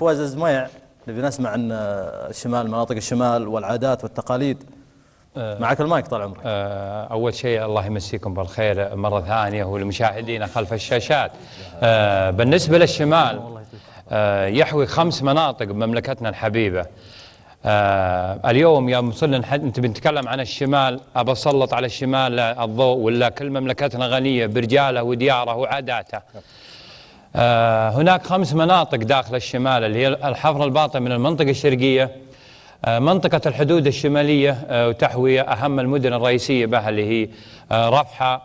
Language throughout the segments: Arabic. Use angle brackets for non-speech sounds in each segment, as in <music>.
فواز الزميع نبي نسمع عن آه، الشمال مناطق الشمال والعادات والتقاليد آه، معك المايك طال عمرك آه، أول شيء الله يمسيكم بالخير مرة ثانية والمشاهدين خلف الشاشات بالنسبة للشمال يحوي خمس مناطق بمملكتنا الحبيبة اليوم يا مصلن انت بنتكلم عن الشمال ابى اسلط على الشمال الضوء ولا كل مملكتنا غنيه برجاله ودياره وعاداته آه، هناك خمس مناطق داخل الشمال اللي هي الحفر الباطن من المنطقة الشرقية آه، منطقة الحدود الشمالية آه، وتحوي أهم المدن الرئيسية بها اللي هي رفحة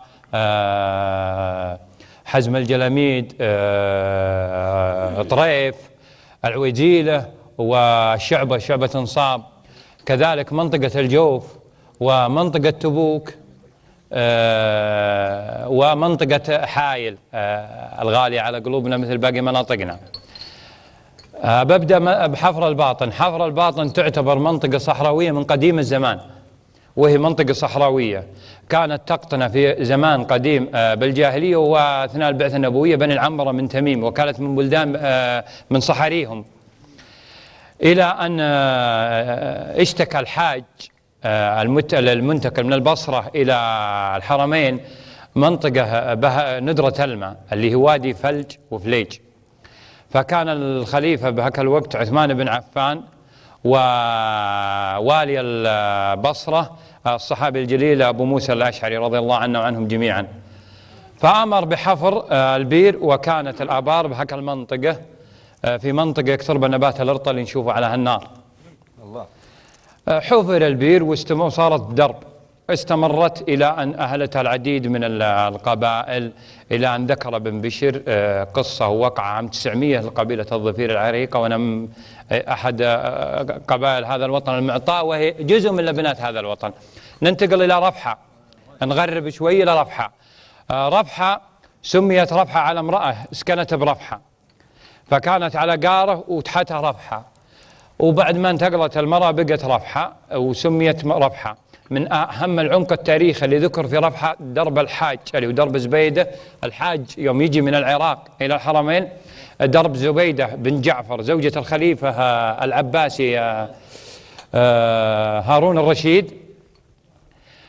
حزم الجلاميد طريف العويجيلة والشعبة شعبة نصاب كذلك منطقة الجوف ومنطقة تبوك آه، ومنطقة حايل آه، الغالية على قلوبنا مثل باقي مناطقنا آه، ببدأ بحفر الباطن حفر الباطن تعتبر منطقة صحراوية من قديم الزمان وهي منطقة صحراوية كانت تقطن في زمان قديم بالجاهلية وأثناء البعثة النبوية بني العنبرة من تميم وكانت من بلدان من صحاريهم إلى أن اشتكى الحاج آه، المنتقل من البصرة إلى الحرمين منطقة آه، بها ندرة الماء اللي هو وادي فلج وفليج فكان الخليفة بهك الوقت عثمان بن عفان ووالي البصرة آه، الصحابي الجليل أبو موسى الأشعري رضي الله عنه وعنهم جميعا فأمر بحفر البير وكانت الآبار بهك المنطقة في منطقة يكثر نبات الأرطى اللي نشوفه على هالنار آه، حفر البير وصارت درب استمرت إلى أن أهلتها العديد من القبائل إلى أن ذكر ابن بشر آه، قصة وقع عام 900 لقبيلة الظفير العريقة وأنا آه، أحد قبائل هذا الوطن المعطاء وهي جزء من لبنات هذا الوطن ننتقل إلى رفحة نغرب شوي إلى رفحة رفحة سميت رفحة على امرأة سكنت برفحة فكانت على قاره وتحتها رفحة وبعد ما انتقلت المرأة بقت رفحة وسميت رفحة من أهم العمق التاريخي اللي ذكر في رفحة درب الحاج اللي هو درب زبيدة الحاج يوم يجي من العراق إلى الحرمين درب زبيدة بن جعفر زوجة الخليفة آه، العباسي آه، آه، هارون الرشيد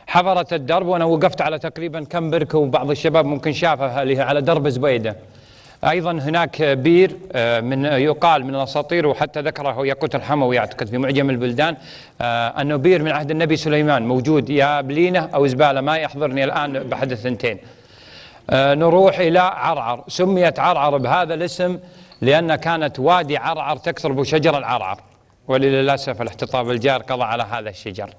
حفرت الدرب وأنا وقفت على تقريبا كم بركة وبعض الشباب ممكن شافها اللي على درب زبيدة أيضا هناك بير آه، من يقال من الأساطير وحتى ذكره ياقوت الحموي أعتقد في معجم البلدان آه، أنه بير من عهد النبي سليمان موجود يا بلينة أو زبالة ما يحضرني الآن بحد الثنتين آه، نروح إلى عرعر سميت عرعر بهذا الاسم لأن كانت وادي عرعر تكثر بشجر العرعر وللأسف الاحتطاب الجار قضى على هذا الشجر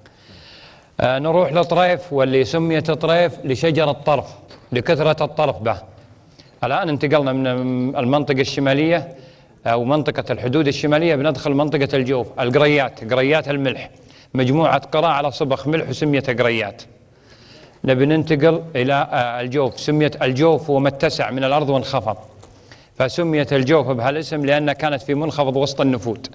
نروح لطريف واللي سميت طريف لشجر الطرف لكثرة الطرف به الآن انتقلنا من المنطقة الشمالية أو آه، منطقة الحدود الشمالية بندخل منطقة الجوف القريات قريات الملح مجموعة قراء على صبغ ملح وسميت قريات نبي ننتقل إلى آه، الجوف سميت الجوف وما اتسع من الأرض وانخفض فسميت الجوف بهالاسم لأنها كانت في منخفض وسط النفود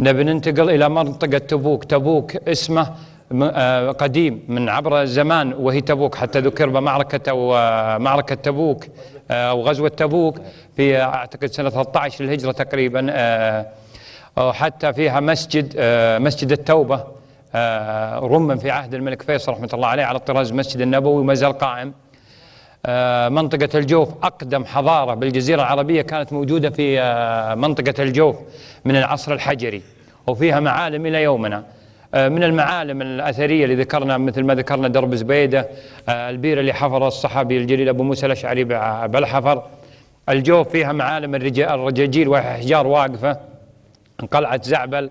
نبي ننتقل إلى منطقة تبوك تبوك اسمه آه، قديم من عبر الزمان وهي تبوك حتى ذكر بمعركة آه، معركة تبوك آه، أو غزوة تبوك في أعتقد سنة 13 للهجرة تقريبا حتى فيها مسجد مسجد التوبة رمم في عهد الملك فيصل رحمة الله عليه على طراز المسجد النبوي وما زال قائم منطقة الجوف أقدم حضارة بالجزيرة العربية كانت موجودة في منطقة الجوف من العصر الحجري وفيها معالم إلى يومنا آه، من المعالم الأثرية اللي ذكرنا مثل ما ذكرنا درب زبيدة آه، البير اللي حفرها الصحابي الجليل أبو موسى الأشعري بالحفر الجوف فيها معالم الرجاجيل وأحجار واقفة قلعة زعبل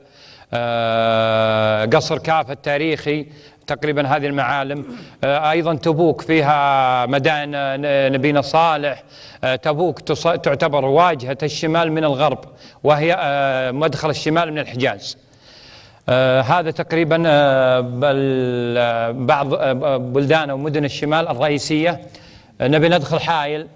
آه، قصر كاف التاريخي تقريبا هذه المعالم أيضا تبوك فيها مدائن نبينا صالح تبوك تعتبر واجهة الشمال من الغرب وهي مدخل الشمال من الحجاز آه هذا تقريبا آه،, آه بعض آه بلدان او مدن الشمال الرئيسيه آه، نبي ندخل حائل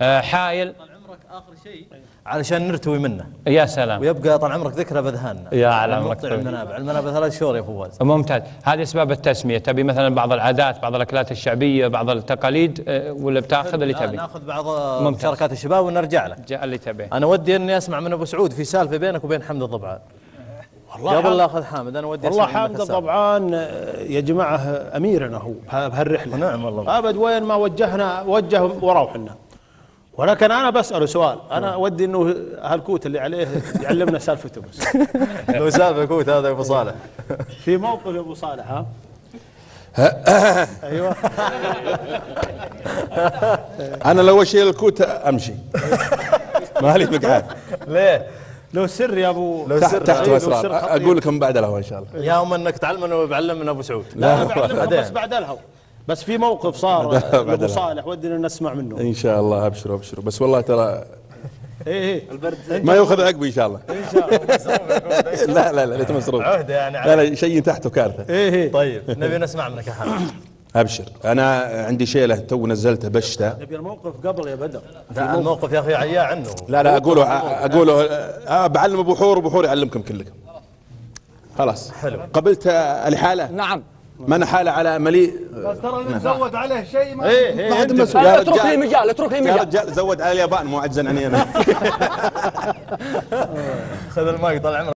آه، حائل طال عمرك اخر شيء علشان نرتوي منه يا سلام ويبقى طال عمرك ذكرى باذهاننا يا على عمرك طيب. المنابع المنابع ثلاث شهور يا فواز ممتاز هذه اسباب التسميه تبي مثلا بعض العادات بعض الاكلات الشعبيه بعض التقاليد ولا بتاخذ اللي تبي ناخذ بعض ممتاز. مشاركات الشباب ونرجع لك جاء اللي تبيه انا ودي اني اسمع من ابو سعود في سالفه بينك وبين حمد الضبعان الله قبل لا اخذ حامد انا ودي والله حامد طبعا آه، يا جماعه آه، اميرنا هو بهالرحله نعم والله ابد وين ما وجهنا وجه وراه احنا ولكن انا بساله سؤال انا نعم. ودي انه هالكوت اللي عليه يعلمنا سالفته بس <laughs> لو ساب الكوت هذا ابو صالح <laughs> في موقف ابو صالح ها ايوه <laughs> انا لو اشيل الكوت امشي ما لي مقعد ليه لو سر يا ابو لو سر تحت إيه، اسرار اقول لكم بعد الهوا ان شاء الله يا يوم انك تعلمنا وبعلمنا ابو سعود لا, لا بس بعد الهوا بس في موقف صار <laughs> ابو صالح ودنا نسمع منه ان شاء الله ابشروا ابشروا بس والله ترى ايه ايه البرد ما ياخذ عقبي ان شاء الله ان شاء الله <laughs> لا لا لا ليت مسروق عهده يعني لا لا شيء تحته كارثه ايه ايه طيب نبي نسمع منك يا حبيبي ابشر انا عندي شيء له تو نزلته بشته نبي الموقف قبل يا بدر لا الموقف يا اخي عياه عنه لا لا اقوله اقوله آه، بعلم ابو حور وابو حور يعلمكم كلكم خلاص حلو قبلت الحاله نعم من حاله على مليء بس ترى اللي نعم. زود عليه شيء ما ايه, إيه، بعد مسؤول يا اترك لي مجال اترك لي مجال يا رجال زود على اليابان مو عجزا عني انا <laughs> خذ المايك طال عمرك